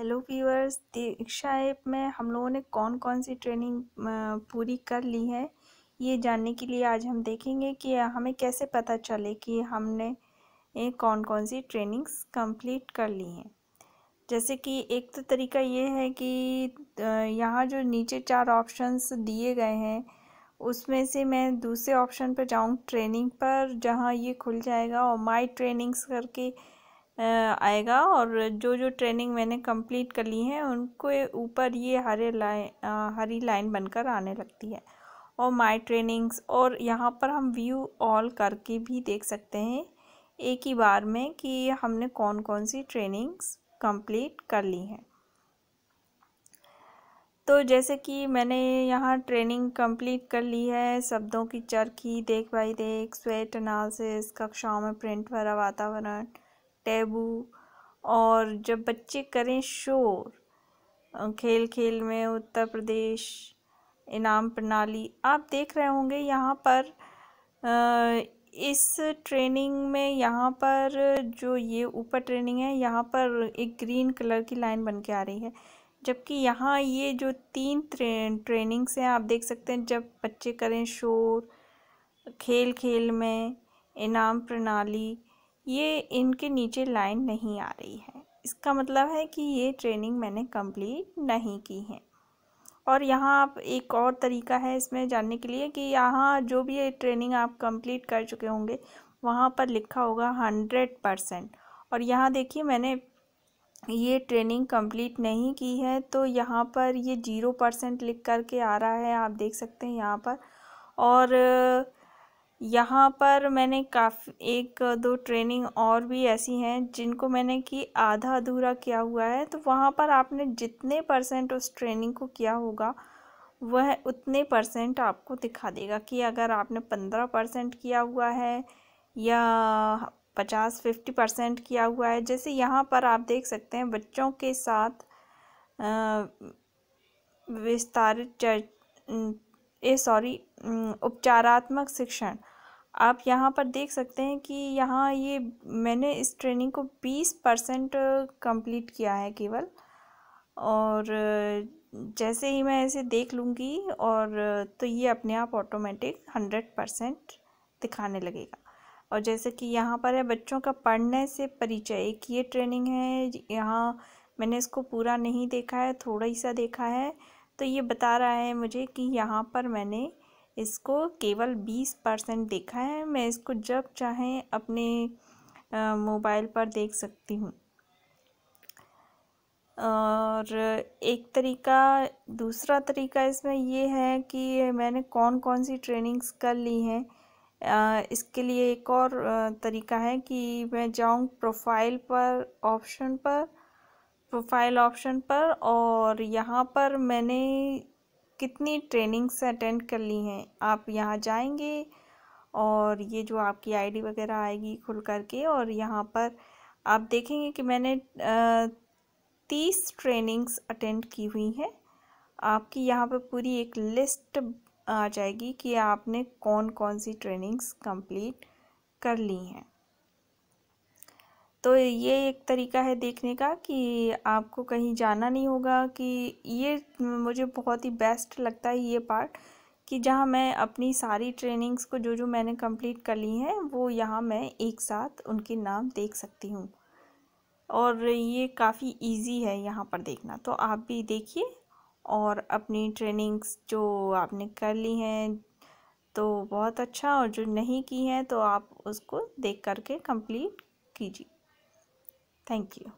Hello viewers दीक्षा app में हम लोगों ने कौन कौन सी ट्रेनिंग पूरी कर ली है ये जानने के लिए आज हम देखेंगे कि हमें कैसे पता चले कि हमने कौन कौन सी ट्रेनिंग्स कंप्लीट कर ली हैं जैसे कि एक तो तरीका ये है कि यहाँ जो नीचे चार ऑप्शंस दिए गए हैं उसमें से मैं दूसरे ऑप्शन पर जाऊँ ट्रेनिंग पर जहाँ ये खुल जाएगा और माई ट्रेनिंग्स करके आएगा और जो जो ट्रेनिंग मैंने कंप्लीट कर ली है उनके ऊपर ये हरे लाइन हरी लाइन बनकर आने लगती है और माय ट्रेनिंग्स और यहाँ पर हम व्यू ऑल करके भी देख सकते हैं एक ही बार में कि हमने कौन कौन सी ट्रेनिंग्स कंप्लीट कर ली हैं तो जैसे कि मैंने यहाँ ट्रेनिंग कंप्लीट कर ली है शब्दों की चरखी देख भाई देख स्वेट एनालिसिस कक्षाओं में प्रिंट भरा वातावरण टैबू और जब बच्चे करें शोर खेल खेल में उत्तर प्रदेश इनाम प्रणाली आप देख रहे होंगे यहाँ पर इस ट्रेनिंग में यहाँ पर जो ये ऊपर ट्रेनिंग है यहाँ पर एक ग्रीन कलर की लाइन बन के आ रही है जबकि यहाँ ये जो तीन ट्रेन ट्रेनिंग्स हैं आप देख सकते हैं जब बच्चे करें शोर खेल खेल में इनाम प्रणाली ये इनके नीचे लाइन नहीं आ रही है इसका मतलब है कि ये ट्रेनिंग मैंने कंप्लीट नहीं की है और यहाँ आप एक और तरीका है इसमें जानने के लिए कि यहाँ जो भी ये ट्रेनिंग आप कंप्लीट कर चुके होंगे वहाँ पर लिखा होगा हंड्रेड परसेंट और यहाँ देखिए मैंने ये ट्रेनिंग कंप्लीट नहीं की है तो यहाँ पर ये जीरो परसेंट लिख करके आ रहा है आप देख सकते हैं यहाँ पर और यहाँ पर मैंने काफ़ी एक दो ट्रेनिंग और भी ऐसी हैं जिनको मैंने कि आधा अधूरा किया हुआ है तो वहाँ पर आपने जितने परसेंट उस ट्रेनिंग को किया होगा वह उतने परसेंट आपको दिखा देगा कि अगर आपने पंद्रह परसेंट किया हुआ है या पचास फिफ्टी परसेंट किया हुआ है जैसे यहाँ पर आप देख सकते हैं बच्चों के साथ विस्तारित ए सॉरी उपचारात्मक शिक्षण आप यहाँ पर देख सकते हैं कि यहाँ ये मैंने इस ट्रेनिंग को बीस परसेंट कम्प्लीट किया है केवल और जैसे ही मैं इसे देख लूँगी और तो ये अपने आप ऑटोमेटिक हंड्रेड परसेंट दिखाने लगेगा और जैसे कि यहाँ पर है बच्चों का पढ़ने से परिचय एक ये ट्रेनिंग है यहाँ मैंने इसको पूरा नहीं देखा है थोड़ा ही सा देखा है तो ये बता रहा है मुझे कि यहाँ पर मैंने इसको केवल बीस परसेंट देखा है मैं इसको जब चाहें अपने मोबाइल पर देख सकती हूँ और एक तरीका दूसरा तरीका इसमें ये है कि मैंने कौन कौन सी ट्रेनिंग्स कर ली हैं इसके लिए एक और तरीका है कि मैं जाऊँ प्रोफाइल पर ऑप्शन पर प्रोफाइल ऑप्शन पर और यहाँ पर मैंने कितनी ट्रेनिंग्स अटेंड कर ली हैं आप यहाँ जाएंगे और ये जो आपकी आईडी वगैरह आएगी खुल करके और यहाँ पर आप देखेंगे कि मैंने तीस ट्रेनिंग्स अटेंड की हुई हैं आपकी यहाँ पर पूरी एक लिस्ट आ जाएगी कि आपने कौन कौन सी ट्रेनिंग्स कंप्लीट कर ली हैं तो ये एक तरीका है देखने का कि आपको कहीं जाना नहीं होगा कि ये मुझे बहुत ही बेस्ट लगता है ये पार्ट कि जहाँ मैं अपनी सारी ट्रेनिंग्स को जो जो मैंने कंप्लीट कर ली हैं वो यहाँ मैं एक साथ उनके नाम देख सकती हूँ और ये काफ़ी इजी है यहाँ पर देखना तो आप भी देखिए और अपनी ट्रेनिंग्स जो आपने कर ली हैं तो बहुत अच्छा और जो नहीं की हैं तो आप उसको देख करके कंप्लीट कीजिए Thank you.